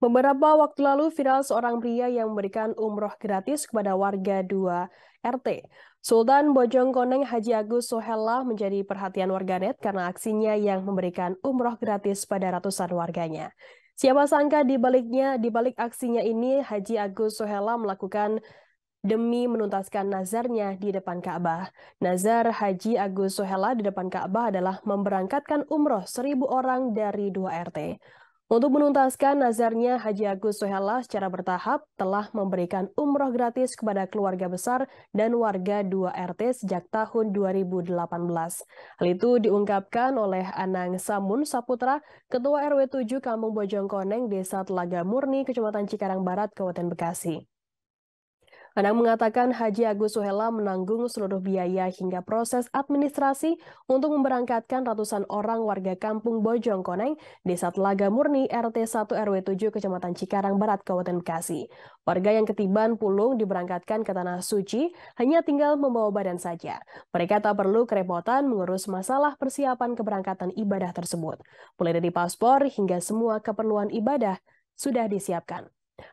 Beberapa waktu lalu viral seorang pria yang memberikan umroh gratis kepada warga 2 RT. Sultan Bojongkoneng Haji Agus Sohella menjadi perhatian warganet karena aksinya yang memberikan umroh gratis pada ratusan warganya. Siapa sangka di baliknya, di balik aksinya ini Haji Agus Sohella melakukan demi menuntaskan nazarnya di depan Ka'bah. Nazar Haji Agus Sohella di depan Ka'bah adalah memberangkatkan umroh seribu orang dari dua RT. Untuk menuntaskan nazarnya, Haji Agus Suhela secara bertahap telah memberikan umroh gratis kepada keluarga besar dan warga 2 RT sejak tahun 2018. Hal itu diungkapkan oleh Anang Samun Saputra, Ketua RW 7 Kampung Bojongkoneng, Desa Telaga Murni, Kecamatan Cikarang Barat, Kabupaten Bekasi. Anang mengatakan Haji Agus Suhela menanggung seluruh biaya hingga proses administrasi untuk memberangkatkan ratusan orang warga kampung Bojong Bojongkoneng, Desa Telaga Murni, RT 1 RW 7, Kecamatan Cikarang Barat, Kabupaten Bekasi. Warga yang ketiban pulung diberangkatkan ke Tanah Suci hanya tinggal membawa badan saja. Mereka tak perlu kerepotan mengurus masalah persiapan keberangkatan ibadah tersebut. Mulai dari paspor hingga semua keperluan ibadah sudah disiapkan.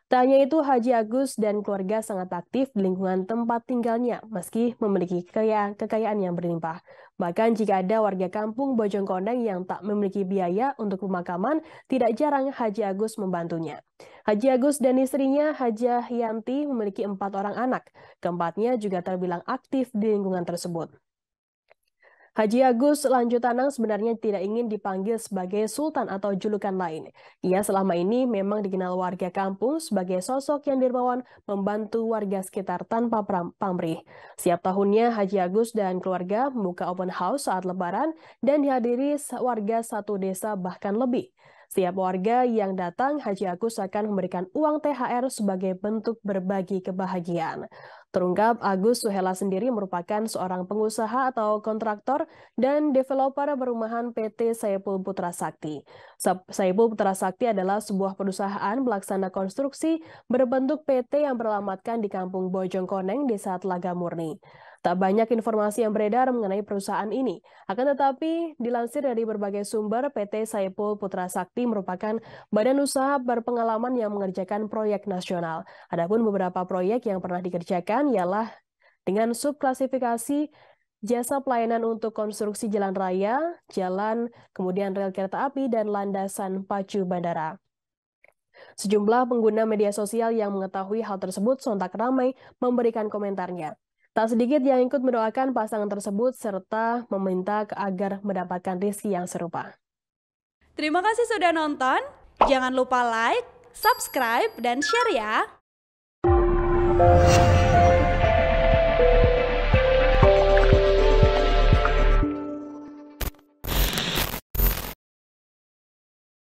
Tak hanya itu, Haji Agus dan keluarga sangat aktif di lingkungan tempat tinggalnya, meski memiliki kekayaan, kekayaan yang berlimpah. Bahkan jika ada warga kampung Bojongkoneng yang tak memiliki biaya untuk pemakaman, tidak jarang Haji Agus membantunya. Haji Agus dan istrinya, Haja Yanti, memiliki empat orang anak. Keempatnya juga terbilang aktif di lingkungan tersebut. Haji Agus lanjut Lanjutanang sebenarnya tidak ingin dipanggil sebagai sultan atau julukan lain. Ia selama ini memang dikenal warga kampung sebagai sosok yang dermawan membantu warga sekitar tanpa pamrih. Setiap tahunnya Haji Agus dan keluarga membuka open house saat lebaran dan dihadiri warga satu desa bahkan lebih. Setiap warga yang datang, Haji Agus akan memberikan uang THR sebagai bentuk berbagi kebahagiaan. Terungkap, Agus Suhela sendiri merupakan seorang pengusaha atau kontraktor dan developer perumahan PT Saipul Putra Sakti. Saipul Putra Sakti adalah sebuah perusahaan pelaksana konstruksi berbentuk PT yang berlamatkan di Kampung Bojong Koneng, Desa Telaga Murni. Tak banyak informasi yang beredar mengenai perusahaan ini. Akan tetapi, dilansir dari berbagai sumber, PT Saipul Putra Sakti merupakan badan usaha berpengalaman yang mengerjakan proyek nasional. Adapun beberapa proyek yang pernah dikerjakan ialah dengan subklasifikasi jasa pelayanan untuk konstruksi jalan raya, jalan, kemudian rel kereta api, dan landasan pacu bandara. Sejumlah pengguna media sosial yang mengetahui hal tersebut sontak ramai memberikan komentarnya. Tak sedikit yang ikut mendoakan pasangan tersebut serta meminta agar mendapatkan rezeki yang serupa. Terima kasih sudah nonton. Jangan lupa like, subscribe, dan share ya. Thank you.